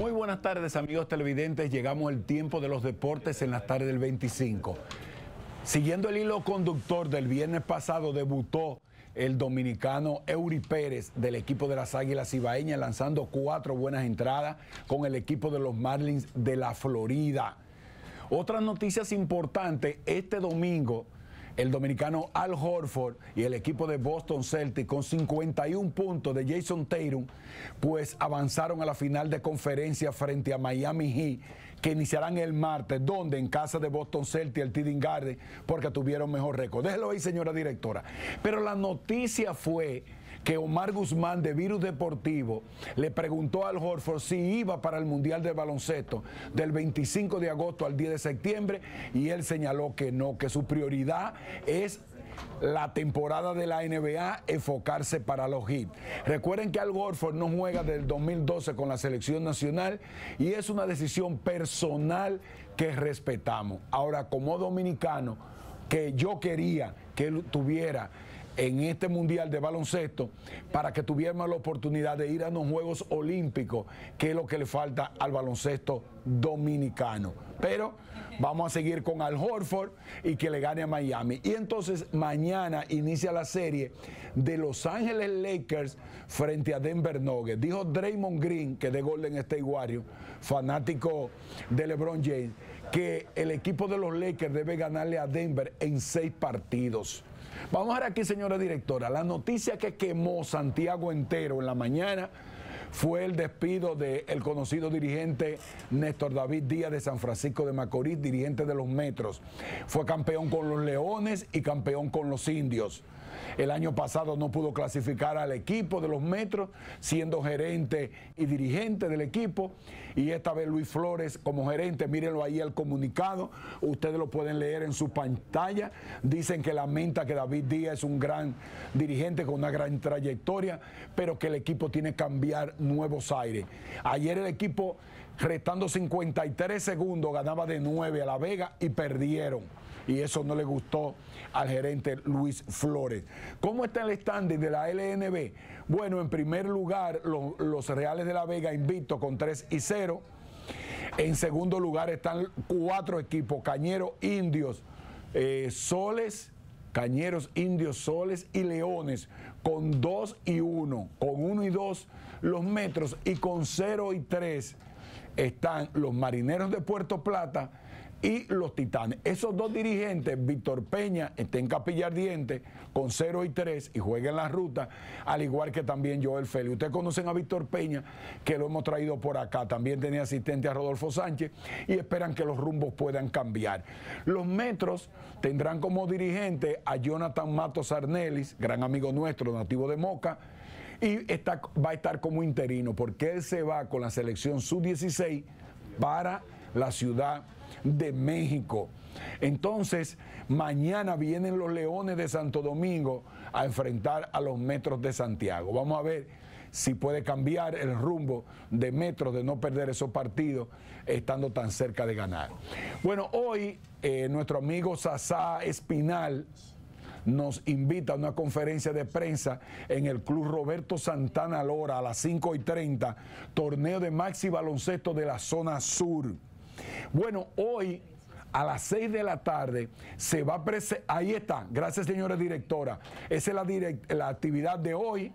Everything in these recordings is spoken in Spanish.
Muy buenas tardes amigos televidentes, llegamos al tiempo de los deportes en las tardes del 25. Siguiendo el hilo conductor del viernes pasado debutó el dominicano Eury Pérez del equipo de las Águilas Ibaeñas lanzando cuatro buenas entradas con el equipo de los Marlins de la Florida. Otras noticias importantes, este domingo el dominicano Al Horford y el equipo de Boston Celtics con 51 puntos de Jason Tatum, pues avanzaron a la final de conferencia frente a Miami Heat, que iniciarán el martes, donde en casa de Boston Celtics, el tiding Garden, porque tuvieron mejor récord. Déjelo ahí, señora directora. Pero la noticia fue que Omar Guzmán de Virus Deportivo le preguntó al Horford si iba para el Mundial de Baloncesto del 25 de agosto al 10 de septiembre y él señaló que no, que su prioridad es la temporada de la NBA enfocarse para los hits. Recuerden que Al Horford no juega del 2012 con la selección nacional y es una decisión personal que respetamos. Ahora, como dominicano, que yo quería que él tuviera en este mundial de baloncesto para que tuviéramos la oportunidad de ir a los Juegos Olímpicos, que es lo que le falta al baloncesto dominicano. Pero vamos a seguir con Al Horford y que le gane a Miami. Y entonces mañana inicia la serie de Los Ángeles Lakers frente a Denver Nuggets. Dijo Draymond Green, que de Golden State Warriors, fanático de LeBron James, que el equipo de los Lakers debe ganarle a Denver en seis partidos. Vamos a ver aquí, señora directora, la noticia que quemó Santiago entero en la mañana fue el despido del conocido dirigente Néstor David Díaz de San Francisco de Macorís, dirigente de los Metros. Fue campeón con los Leones y campeón con los Indios. El año pasado no pudo clasificar al equipo de los Metros, siendo gerente y dirigente del equipo. Y esta vez Luis Flores como gerente, mírenlo ahí el comunicado, ustedes lo pueden leer en su pantalla. Dicen que lamenta que David Díaz es un gran dirigente con una gran trayectoria, pero que el equipo tiene que cambiar nuevos aires. Ayer el equipo restando 53 segundos, ganaba de 9 a La Vega y perdieron. Y eso no le gustó al gerente Luis Flores. ¿Cómo está el standing de la LNB? Bueno, en primer lugar, los Reales de La Vega invicto con 3 y 0. En segundo lugar están cuatro equipos, Cañeros, Indios, eh, Soles, Cañeros, Indios, Soles y Leones, con 2 y 1, con 1 y 2 los metros y con 0 y 3 están los marineros de Puerto Plata y los Titanes. Esos dos dirigentes, Víctor Peña, está en Capilla con 0 y 3 y jueguen en la ruta, al igual que también Joel Félix. Ustedes conocen a Víctor Peña, que lo hemos traído por acá. También tenía asistente a Rodolfo Sánchez y esperan que los rumbos puedan cambiar. Los metros tendrán como dirigente a Jonathan Matos Arnelis, gran amigo nuestro, nativo de Moca y está, va a estar como interino porque él se va con la selección sub-16 para la ciudad de México. Entonces, mañana vienen los Leones de Santo Domingo a enfrentar a los Metros de Santiago. Vamos a ver si puede cambiar el rumbo de Metros, de no perder esos partidos, estando tan cerca de ganar. Bueno, hoy eh, nuestro amigo Sasá Espinal nos invita a una conferencia de prensa en el Club Roberto Santana Lora a las 5 y 30, torneo de maxi baloncesto de la zona sur. Bueno, hoy a las 6 de la tarde se va a presentar, ahí está, gracias señora directora, esa es la actividad de hoy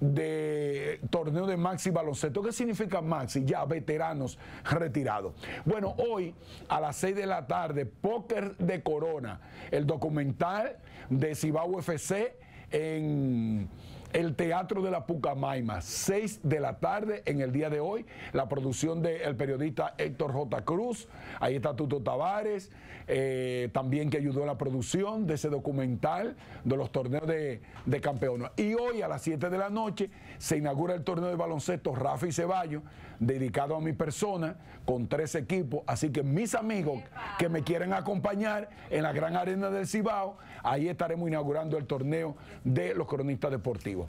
de torneo de Maxi Baloncesto. ¿Qué significa Maxi? Ya, veteranos retirados. Bueno, hoy a las 6 de la tarde, Póker de Corona, el documental de Cibao FC en el Teatro de la Pucamaima, 6 de la tarde en el día de hoy, la producción del periodista Héctor J. Cruz, ahí está Tuto Tavares, eh, también que ayudó en la producción de ese documental de los torneos de, campeones. Y hoy a las 7 de la noche se inaugura el torneo de baloncesto Rafa y Ceballos, dedicado a mi persona, con tres equipos, así que mis amigos que me quieren acompañar en la gran arena del Cibao, ahí estaremos inaugurando el torneo de los cronistas deportivos.